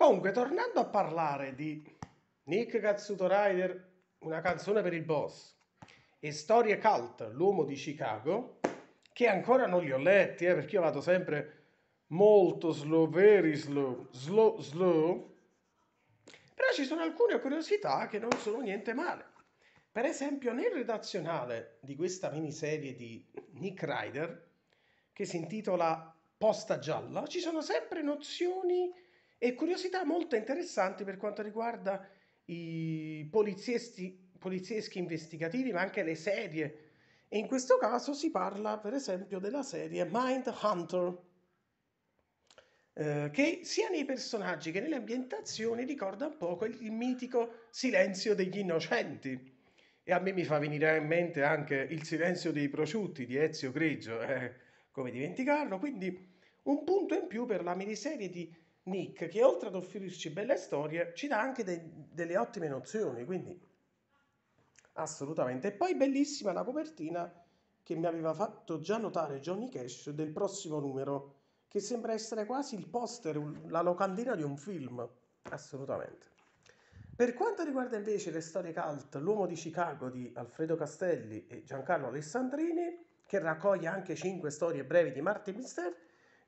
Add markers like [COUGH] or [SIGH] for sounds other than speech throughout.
Comunque, tornando a parlare di Nick Katsuto Rider, una canzone per il boss, e Storie Cult, l'uomo di Chicago, che ancora non li ho letti, eh, perché io vado sempre molto slow, very slow, slow, slow. Però ci sono alcune curiosità che non sono niente male. Per esempio, nel redazionale di questa miniserie di Nick Rider, che si intitola Posta Gialla, ci sono sempre nozioni e curiosità molto interessanti per quanto riguarda i polizieschi investigativi, ma anche le serie. E in questo caso si parla, per esempio, della serie Mind Hunter, eh, che sia nei personaggi che nelle ambientazioni ricorda un po' il mitico silenzio degli innocenti. E a me mi fa venire in mente anche il silenzio dei prosciutti di Ezio Greggio, eh, come dimenticarlo. Quindi un punto in più per la miniserie di Nick che oltre ad offrirci belle storie ci dà anche dei, delle ottime nozioni, quindi assolutamente. E poi bellissima la copertina che mi aveva fatto già notare Johnny Cash del prossimo numero, che sembra essere quasi il poster, la locandina di un film, assolutamente. Per quanto riguarda invece le storie cult, L'uomo di Chicago di Alfredo Castelli e Giancarlo Alessandrini, che raccoglie anche 5 storie brevi di Martin Mister,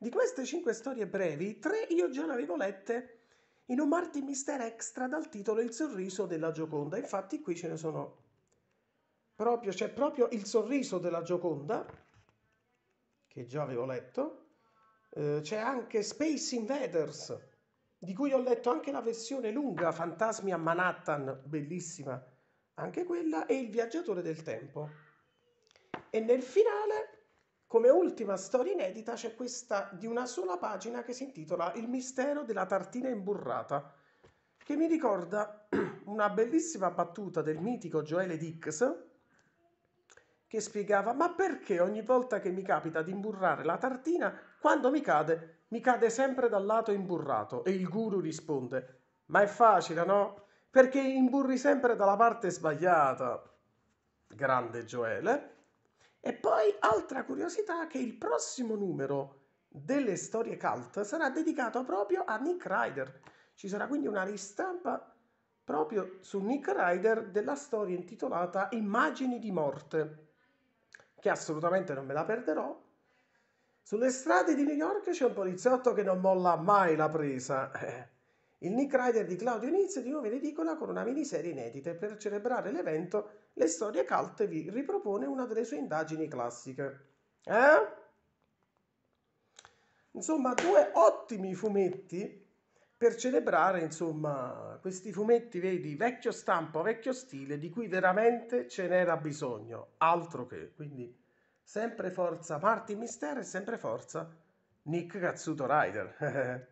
di queste cinque storie brevi, tre io già le avevo lette in un Marti Mister Extra dal titolo Il sorriso della Gioconda. Infatti qui ce ne sono proprio, c'è cioè proprio il sorriso della Gioconda, che già avevo letto, eh, c'è anche Space Invaders, di cui ho letto anche la versione lunga, Fantasmi a Manhattan, bellissima anche quella, e Il viaggiatore del tempo. E nel finale come ultima storia inedita c'è questa di una sola pagina che si intitola Il mistero della tartina imburrata, che mi ricorda [CLEARS THROAT] una bellissima battuta del mitico Joele Dix che spiegava ma perché ogni volta che mi capita di imburrare la tartina, quando mi cade, mi cade sempre dal lato imburrato? E il guru risponde ma è facile, no? Perché imburri sempre dalla parte sbagliata. Grande Joele. Eh? E poi altra curiosità che il prossimo numero delle storie cult sarà dedicato proprio a Nick Ryder. Ci sarà quindi una ristampa proprio su Nick Ryder della storia intitolata Immagini di morte, che assolutamente non me la perderò. Sulle strade di New York c'è un poliziotto che non molla mai la presa. Eh, il Nick Rider di Claudio Inizio di nuovo in edicola con una miniserie inedita e per celebrare l'evento le storie cult vi ripropone una delle sue indagini classiche. Eh? Insomma, due ottimi fumetti per celebrare, insomma, questi fumetti, vedi, vecchio stampo, vecchio stile, di cui veramente ce n'era bisogno, altro che. Quindi sempre forza Martin Mister e sempre forza Nick Cazzuto Rider. [LAUGHS]